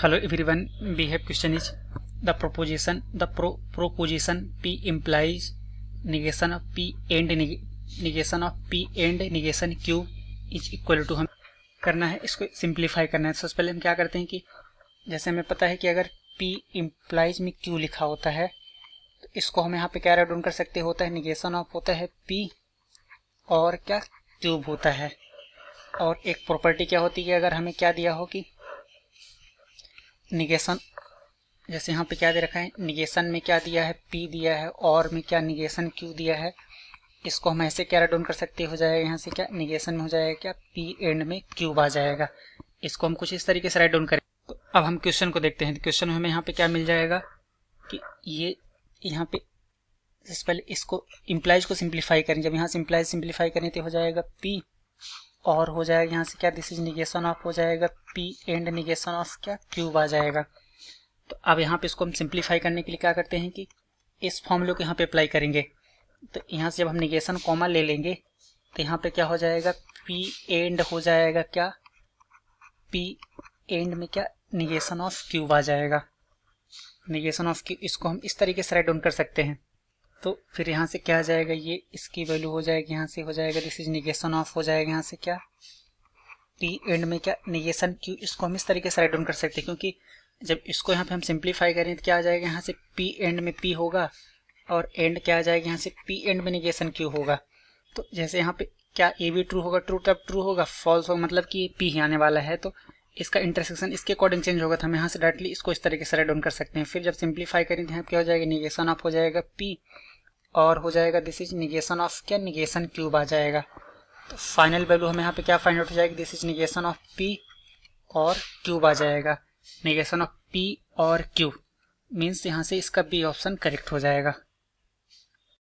hello everyone we have question is the proposition the pro, proposition p implies negation of p and neg, negation of p and negation q is equal to हम करना है इसको simplify करना है सबसे पहले हम क्या करते हैं कि जैसे हमें पता है कि अगर p इम्प्लाइज में q लिखा होता है तो इसको हम यहाँ पे क्या रेड ऑन कर सकते होता है निगेशन ऑफ होता है p और क्या क्यूब होता है और एक प्रॉपर्टी क्या होती है अगर हमें क्या दिया हो कि निगेशन जैसे यहाँ पे क्या दे रखा है निगेशन में क्या दिया है पी दिया है और में क्या निगेशन क्यू दिया है इसको हम ऐसे क्या रेडोन कर सकते हो जाएगा यहाँ से क्या निगेशन में हो जाएगा क्या पी एंड में क्यूब आ जाएगा इसको हम कुछ इस तरीके से राइडोन करें तो अब हम क्वेश्चन को देखते हैं क्वेश्चन में हमें यहाँ पे क्या मिल जाएगा कि ये यहाँ पे सबसे पहले इसको इम्प्लाइज को सिंप्लीफाई करें जब यहाँ से इम्प्लाइज सिंप्लीफाई करें तो हो जाएगा पी और हो जाएगा यहाँ से क्या दिस इज निगेशन ऑफ हो जाएगा पी एंड निगेशन ऑफ क्या क्यूब आ जाएगा तो अब यहाँ पे इसको हम सिंप्लीफाई करने के लिए क्या करते हैं कि इस फॉर्मूले को यहाँ पे अप्लाई करेंगे तो यहाँ से जब हम निगेशन कॉमा ले लेंगे तो यहाँ पे क्या हो जाएगा पी एंड हो जाएगा क्या पी एंड में क्या निगेशन ऑफ क्यूब आ जाएगा निगेशन ऑफ क्यूब इसको हम इस तरीके से राइट डाउन कर सकते हैं तो फिर यहाँ से क्या आ जाएगा ये इसकी वैल्यू हो जाएगी यहाँ से हो जाएगा दिस इज निगेशन ऑफ हो जाएगा यहाँ से क्या टी एंड में क्या निगेशन क्यू इसको हम इस तरीके से राइट डाउन कर सकते हैं क्योंकि जब इसको यहाँ पे हम सिंप्लीफाई करें तो क्या आ जाएगा यहाँ से पी एंड में पी होगा और एंड क्या आ जाएगा यहाँ से पी एंड में निगेशन क्यू होगा तो जैसे यहाँ पे क्या ए भी ट्रू होगा ट्रू तब ट्रू होगा फॉल्स होगा मतलब कि पी ही आने वाला है तो इसका इंटरसेक्शन इसके अकॉर्डिंग चेंज होगा तो हम यहाँ से डायरेक्टली इसको इस तरीके से राइट डाउन कर सकते हैं फिर जब सिंप्लीफाई करें तो यहाँ क्या हो जाएगा निगेशन ऑफ हो जाएगा पी और हो जाएगा दिस इज निगेशन ऑफ क्या निगेशन क्यूब आ जाएगा तो फाइनल वैल्यू हमें यहाँ पे क्या फाइंड आउट हो जाएगी this is negation of P और क्यूब आ जाएगा निगेशन ऑफ पी और क्यूब मीन्स यहाँ से इसका बी ऑप्शन करेक्ट हो जाएगा